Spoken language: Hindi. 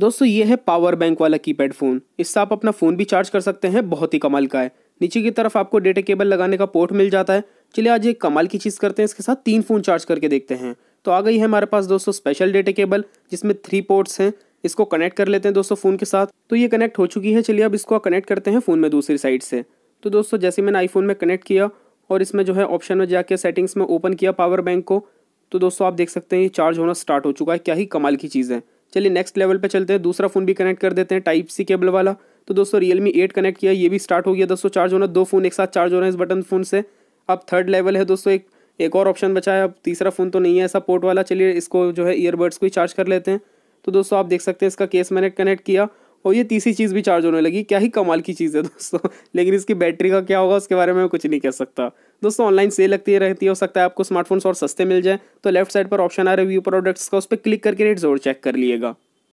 दोस्तों ये है पावर बैंक वाला कीपैड फ़ोन इससे आप अपना फ़ोन भी चार्ज कर सकते हैं बहुत ही कमाल का है नीचे की तरफ आपको डेटा केबल लगाने का पोर्ट मिल जाता है चलिए आज एक कमाल की चीज़ करते हैं इसके साथ तीन फ़ोन चार्ज करके देखते हैं तो आ गई है हमारे पास दोस्तों स्पेशल डेटा केबल जिसमें थ्री पोर्ट्स हैं इसको कनेक्ट कर लेते हैं दोस्तों फ़ोन के साथ तो ये कनेक्ट हो चुकी है चलिए अब इसको कनेक्ट करते हैं फ़ोन में दूसरी साइड से तो दोस्तों जैसे मैंने आईफोन में कनेक्ट किया और इसमें जो है ऑप्शन में जाके सेटिंग्स में ओपन किया पावर बैंक को तो दोस्तों आप देख सकते हैं ये चार्ज होना स्टार्ट हो चुका है क्या ही कमाल की चीज़ है चलिए नेक्स्ट लेवल पे चलते हैं दूसरा फ़ोन भी कनेक्ट कर देते हैं टाइप सी केबल वाला तो दोस्तों रियलमी एट कनेक्ट किया ये भी स्टार्ट हो गया दोस्तों चार्ज होना दो फ़ोन एक साथ चार्ज हो रहे हैं इस बटन फ़ोन से अब थर्ड लेवल है दोस्तों एक एक और ऑप्शन बचा है अब तीसरा फ़ोन तो नहीं है ऐसा पोर्ट वाला चलिए इसको जो है ईयरबड्स को ही चार्ज कर लेते हैं तो दोस्तों आप देख सकते हैं इसका केस मैंने कनेक्ट किया और ये तीसरी चीज़ भी चार्ज होने लगी क्या ही कमाल की चीज़ है दोस्तों लेकिन इसकी बैटरी का क्या होगा उसके बारे में मैं कुछ नहीं कह सकता दोस्तों ऑनलाइन सेल लगती रहती है हो सकता है आपको स्मार्टफोन्स और सस्ते मिल जाए तो लेफ्ट साइड पर ऑप्शन आ रहा है व्यू प्रोडक्ट्स का उस पर क्लिक करके रेट जरूर चेक कर लिएगा